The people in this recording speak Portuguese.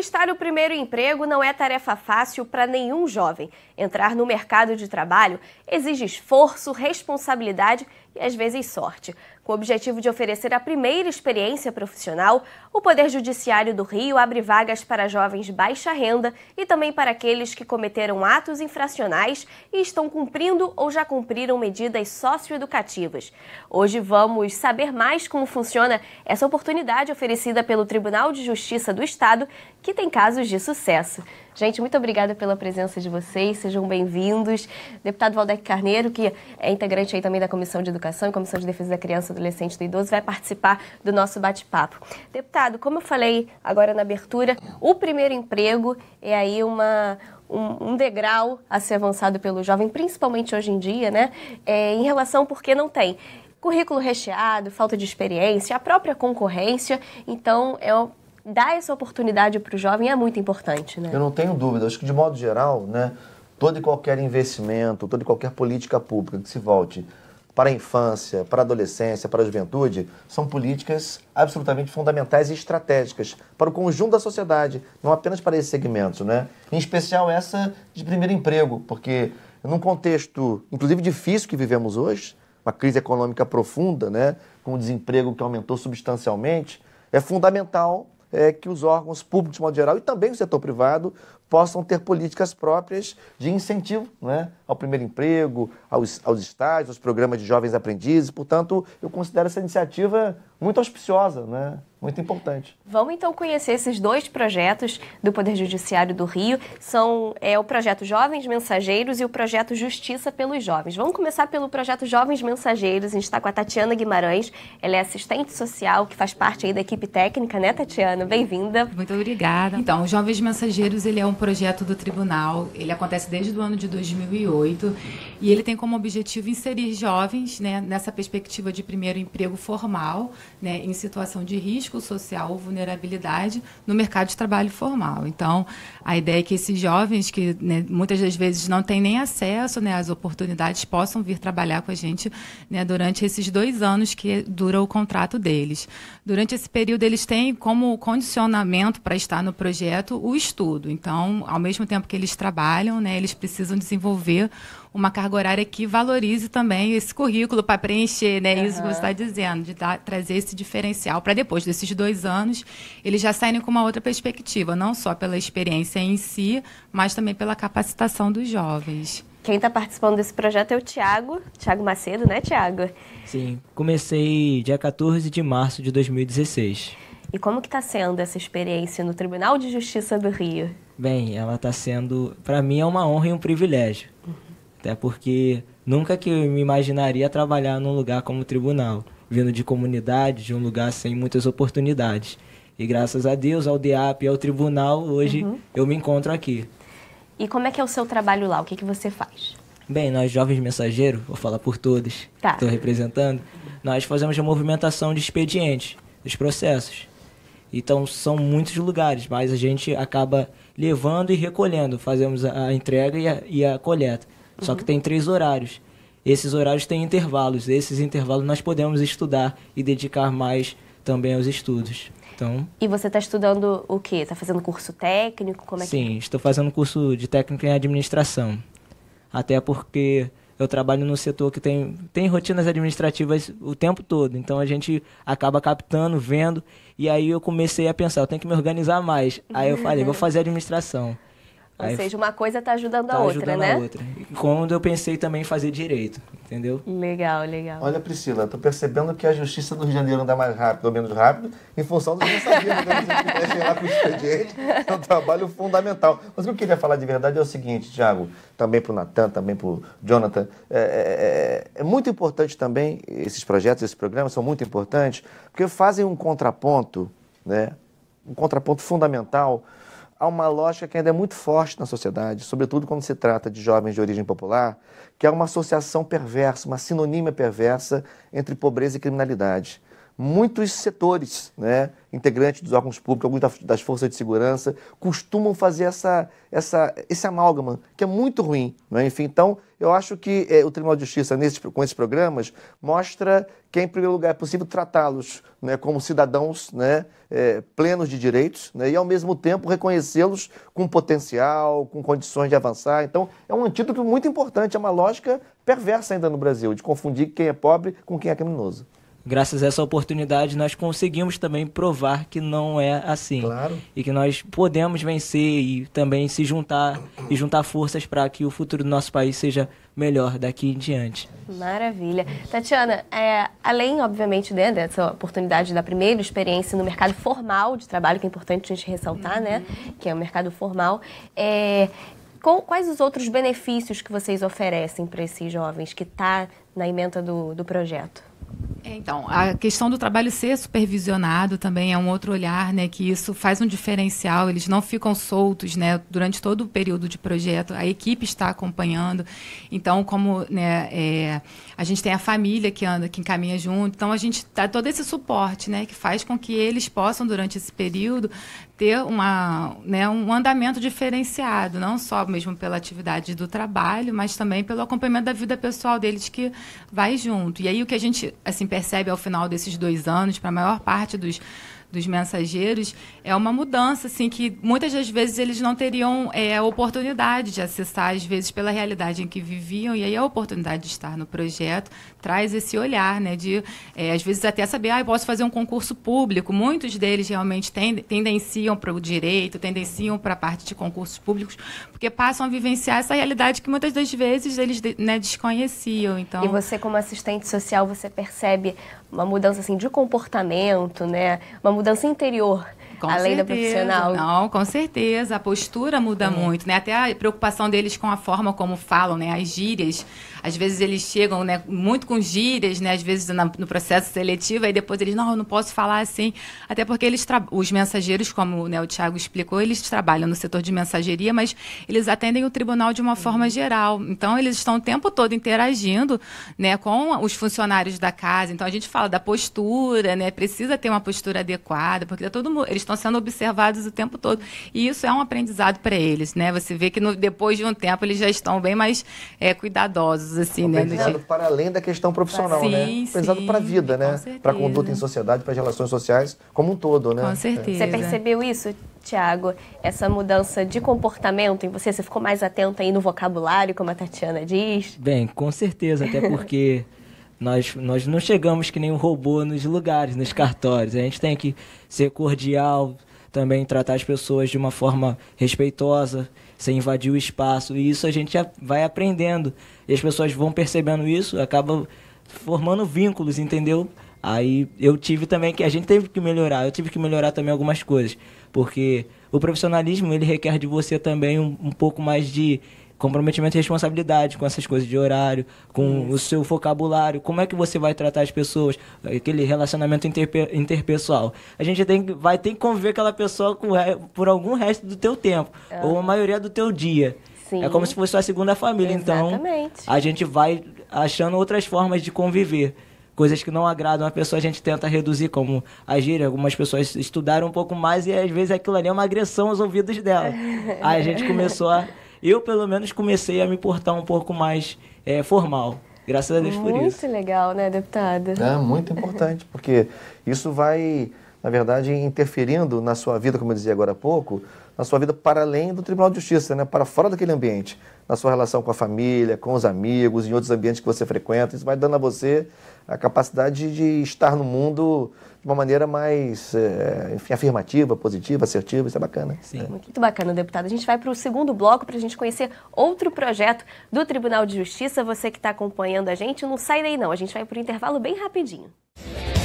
Conquistar o primeiro emprego não é tarefa fácil para nenhum jovem. Entrar no mercado de trabalho exige esforço, responsabilidade e às vezes sorte. Com o objetivo de oferecer a primeira experiência profissional, o Poder Judiciário do Rio abre vagas para jovens baixa renda e também para aqueles que cometeram atos infracionais e estão cumprindo ou já cumpriram medidas socioeducativas. Hoje vamos saber mais como funciona essa oportunidade oferecida pelo Tribunal de Justiça do Estado, que tem casos de sucesso. Gente, muito obrigada pela presença de vocês, sejam bem-vindos. Deputado Valdec Carneiro, que é integrante aí também da Comissão de Educação e Comissão de Defesa da Criança, Adolescente e do Idoso, vai participar do nosso bate-papo. Deputado, como eu falei agora na abertura, o primeiro emprego é aí uma, um, degrau a ser avançado pelo jovem, principalmente hoje em dia, né? É, em relação porque não tem currículo recheado, falta de experiência, a própria concorrência. Então, é dar essa oportunidade para o jovem é muito importante, né? Eu não tenho dúvida. Acho que, de modo geral, né, todo e qualquer investimento, toda e qualquer política pública que se volte para a infância, para a adolescência, para a juventude, são políticas absolutamente fundamentais e estratégicas para o conjunto da sociedade, não apenas para esses segmentos, né? Em especial essa de primeiro emprego, porque num contexto, inclusive difícil que vivemos hoje, uma crise econômica profunda, né, com o desemprego que aumentou substancialmente, é fundamental é, que os órgãos públicos, de modo geral, e também o setor privado, possam ter políticas próprias de incentivo né, ao primeiro emprego, aos, aos estágios, aos programas de jovens aprendizes. Portanto, eu considero essa iniciativa muito auspiciosa, né? muito importante. Vamos então conhecer esses dois projetos do Poder Judiciário do Rio. São é, o projeto Jovens Mensageiros e o projeto Justiça pelos Jovens. Vamos começar pelo projeto Jovens Mensageiros. A gente está com a Tatiana Guimarães. Ela é assistente social que faz parte aí da equipe técnica, né, Tatiana? Bem-vinda. Muito obrigada. Então, o Jovens Mensageiros ele é um projeto do tribunal. Ele acontece desde o ano de 2008 e ele tem como objetivo inserir jovens, né, nessa perspectiva de primeiro emprego formal né, em situação de risco social ou vulnerabilidade no mercado de trabalho formal. Então, a ideia é que esses jovens, que né, muitas das vezes não têm nem acesso né, às oportunidades, possam vir trabalhar com a gente né, durante esses dois anos que dura o contrato deles. Durante esse período, eles têm como condicionamento para estar no projeto o estudo. Então, ao mesmo tempo que eles trabalham, né, eles precisam desenvolver uma carga horária que valorize também esse currículo para preencher, né? Uhum. Isso que você está dizendo, de dar, trazer esse diferencial para depois desses dois anos, eles já saírem com uma outra perspectiva, não só pela experiência em si, mas também pela capacitação dos jovens. Quem está participando desse projeto é o Tiago, Tiago Macedo, né, Tiago? Sim, comecei dia 14 de março de 2016. E como que está sendo essa experiência no Tribunal de Justiça do Rio? Bem, ela está sendo, para mim, é uma honra e um privilégio. Uhum. Até porque nunca que eu me imaginaria trabalhar num lugar como tribunal, vindo de comunidade, de um lugar sem muitas oportunidades. E graças a Deus, ao DEAP e ao tribunal, hoje uhum. eu me encontro aqui. E como é que é o seu trabalho lá? O que, que você faz? Bem, nós jovens mensageiros, vou falar por todos, tá. estou representando, nós fazemos a movimentação de expedientes, dos processos. Então são muitos lugares, mas a gente acaba levando e recolhendo, fazemos a entrega e a, e a coleta. Uhum. Só que tem três horários. Esses horários têm intervalos. Esses intervalos nós podemos estudar e dedicar mais também aos estudos. Então, e você está estudando o quê? Está fazendo curso técnico? Como é sim, que... estou fazendo curso de técnico em administração. Até porque eu trabalho no setor que tem, tem rotinas administrativas o tempo todo. Então a gente acaba captando, vendo. E aí eu comecei a pensar, eu tenho que me organizar mais. Aí eu falei, vou fazer administração. Ou Aí, seja, uma coisa está ajudando tá a outra, ajudando né? A outra. E quando eu pensei também em fazer direito, entendeu? Legal, legal. Olha, Priscila, estou percebendo que a justiça do Rio de Janeiro anda mais rápido ou menos rápido em função dos mensageiros que a gente mexe lá com o expediente. É um trabalho fundamental. Mas o que eu queria falar de verdade é o seguinte, Thiago, também para o Natan, também para o Jonathan, é, é, é, é muito importante também, esses projetos, esses programas são muito importantes, porque fazem um contraponto, né? um contraponto fundamental a uma lógica que ainda é muito forte na sociedade, sobretudo quando se trata de jovens de origem popular, que é uma associação perversa, uma sinonímia perversa entre pobreza e criminalidade muitos setores, né, integrantes dos órgãos públicos, alguns das forças de segurança, costumam fazer essa, essa, esse amálgama, que é muito ruim. Né? Enfim, então, eu acho que é, o Tribunal de Justiça, nesses, com esses programas, mostra que, em primeiro lugar, é possível tratá-los né, como cidadãos né, é, plenos de direitos né, e, ao mesmo tempo, reconhecê-los com potencial, com condições de avançar. Então, é um antídoto muito importante, é uma lógica perversa ainda no Brasil, de confundir quem é pobre com quem é criminoso graças a essa oportunidade, nós conseguimos também provar que não é assim. Claro. E que nós podemos vencer e também se juntar e juntar forças para que o futuro do nosso país seja melhor daqui em diante. Maravilha. Tatiana, é, além, obviamente, né, dessa oportunidade da primeira experiência no mercado formal de trabalho, que é importante a gente ressaltar, uhum. né? Que é o mercado formal. É, quais os outros benefícios que vocês oferecem para esses jovens que está na emenda do, do projeto? É, então, a questão do trabalho ser supervisionado também é um outro olhar, né, que isso faz um diferencial, eles não ficam soltos, né, durante todo o período de projeto, a equipe está acompanhando, então, como, né, é, a gente tem a família que anda, que encaminha junto, então a gente dá todo esse suporte, né, que faz com que eles possam, durante esse período, ter uma, né, um andamento diferenciado, não só mesmo pela atividade do trabalho, mas também pelo acompanhamento da vida pessoal deles que vai junto. E aí o que a gente assim percebe ao final desses dois anos, para a maior parte dos dos mensageiros, é uma mudança assim que muitas das vezes eles não teriam é, a oportunidade de acessar, às vezes pela realidade em que viviam, e aí a oportunidade de estar no projeto traz esse olhar, né, de é, às vezes até saber, ah, posso fazer um concurso público. Muitos deles realmente tendem, tendenciam para o direito, tendenciam para a parte de concursos públicos, porque passam a vivenciar essa realidade que muitas das vezes eles né, desconheciam. Então, e você como assistente social, você percebe uma mudança assim de comportamento, né? Uma mudança interior com além certeza. da profissional. Não, com certeza. A postura muda é. muito, né? Até a preocupação deles com a forma como falam, né? As gírias. Às vezes eles chegam né, muito com gírias, né? Às vezes na, no processo seletivo, aí depois eles, não, eu não posso falar assim. Até porque eles os mensageiros, como né, o Tiago explicou, eles trabalham no setor de mensageria, mas eles atendem o tribunal de uma forma geral. Então, eles estão o tempo todo interagindo né, com os funcionários da casa. Então, a gente fala da postura, né? Precisa ter uma postura adequada, porque tá todo mundo, eles estão sendo observados o tempo todo. E isso é um aprendizado para eles, né? Você vê que no, depois de um tempo eles já estão bem mais é, cuidadosos, assim, um né? Aprendizado para além da questão profissional, né? sim, né? aprendizado para a vida, né? Para a conduta em sociedade, para as relações sociais como um todo, né? Com certeza. Você percebeu isso, Tiago? Essa mudança de comportamento em você? Você ficou mais atento aí no vocabulário, como a Tatiana diz? Bem, com certeza, até porque... Nós, nós não chegamos que nem um robô nos lugares, nos cartórios. A gente tem que ser cordial, também tratar as pessoas de uma forma respeitosa, sem invadir o espaço. E isso a gente vai aprendendo. E as pessoas vão percebendo isso, acabam formando vínculos, entendeu? Aí eu tive também que a gente teve que melhorar, eu tive que melhorar também algumas coisas, porque o profissionalismo ele requer de você também um, um pouco mais de comprometimento e responsabilidade com essas coisas de horário, com Isso. o seu vocabulário, como é que você vai tratar as pessoas, aquele relacionamento interpe interpessoal. A gente tem, vai ter que conviver aquela pessoa com, por algum resto do teu tempo, ah. ou a maioria do teu dia. Sim. É como se fosse a segunda família, então Exatamente. então a gente vai achando outras formas de conviver coisas que não agradam a pessoa a gente tenta reduzir, como agir. Algumas pessoas estudaram um pouco mais e às vezes aquilo ali é uma agressão aos ouvidos dela. Aí a gente começou a eu pelo menos comecei a me portar um pouco mais é, formal. Graças a Deus muito por isso. Muito legal, né, deputada? É muito importante, porque isso vai, na verdade, interferindo na sua vida, como eu dizia agora há pouco, na sua vida para além do Tribunal de Justiça, né? para fora daquele ambiente na sua relação com a família, com os amigos, em outros ambientes que você frequenta. Isso vai dando a você a capacidade de estar no mundo de uma maneira mais é, enfim, afirmativa, positiva, assertiva. Isso é bacana. Sim. É. Muito bacana, deputado. A gente vai para o segundo bloco para a gente conhecer outro projeto do Tribunal de Justiça. Você que está acompanhando a gente, não sai daí não. A gente vai para o intervalo bem rapidinho. Música